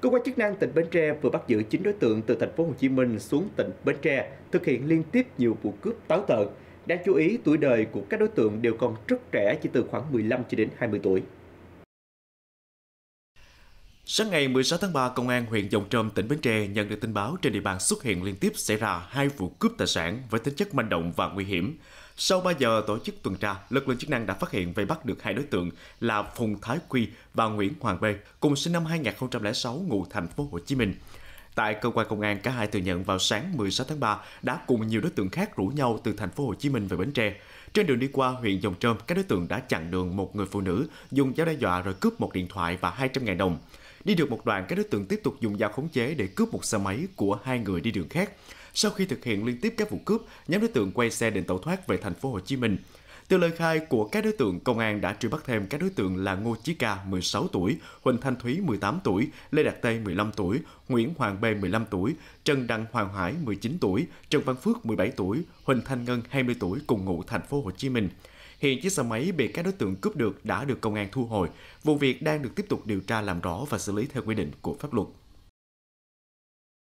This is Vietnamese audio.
Cơ quan chức năng tỉnh Bến Tre vừa bắt giữ 9 đối tượng từ thành phố Hồ Chí Minh xuống tỉnh Bến Tre, thực hiện liên tiếp nhiều vụ cướp táo tợn. Đáng chú ý, tuổi đời của các đối tượng đều còn rất trẻ, chỉ từ khoảng 15 cho đến 20 tuổi. Sáng ngày 16 tháng 3, Công an huyện Dòng Trôm, tỉnh Bến Tre nhận được tin báo trên địa bàn xuất hiện liên tiếp xảy ra hai vụ cướp tài sản với tính chất manh động và nguy hiểm. Sau 3 giờ tổ chức tuần tra, lực lượng chức năng đã phát hiện và bắt được hai đối tượng là Phùng Thái Quy và Nguyễn Hoàng B, cùng sinh năm 2006 ngụ thành phố Hồ Chí Minh. Tại cơ quan công an, cả hai thừa nhận vào sáng 16 tháng 3 đã cùng nhiều đối tượng khác rủ nhau từ thành phố Hồ Chí Minh về Bến Tre. Trên đường đi qua huyện Dòng Trôm, các đối tượng đã chặn đường một người phụ nữ, dùng dao đe dọa rồi cướp một điện thoại và 200.000 đồng. Đi được một đoạn, các đối tượng tiếp tục dùng dao khống chế để cướp một xe máy của hai người đi đường khác. Sau khi thực hiện liên tiếp các vụ cướp, nhóm đối tượng quay xe định tẩu thoát về thành phố Hồ Chí Minh. Từ lời khai của các đối tượng, công an đã truy bắt thêm các đối tượng là Ngô Chí Ca 16 tuổi, Huỳnh Thanh Thúy 18 tuổi, Lê Đạt Tây 15 tuổi, Nguyễn Hoàng B 15 tuổi, Trần Đăng Hoàng Hải 19 tuổi, Trần Văn Phước 17 tuổi, Huỳnh Thanh Ngân 20 tuổi cùng ngụ thành phố Hồ Chí Minh. Hiện chiếc xe máy bị các đối tượng cướp được đã được công an thu hồi. Vụ việc đang được tiếp tục điều tra làm rõ và xử lý theo quy định của pháp luật.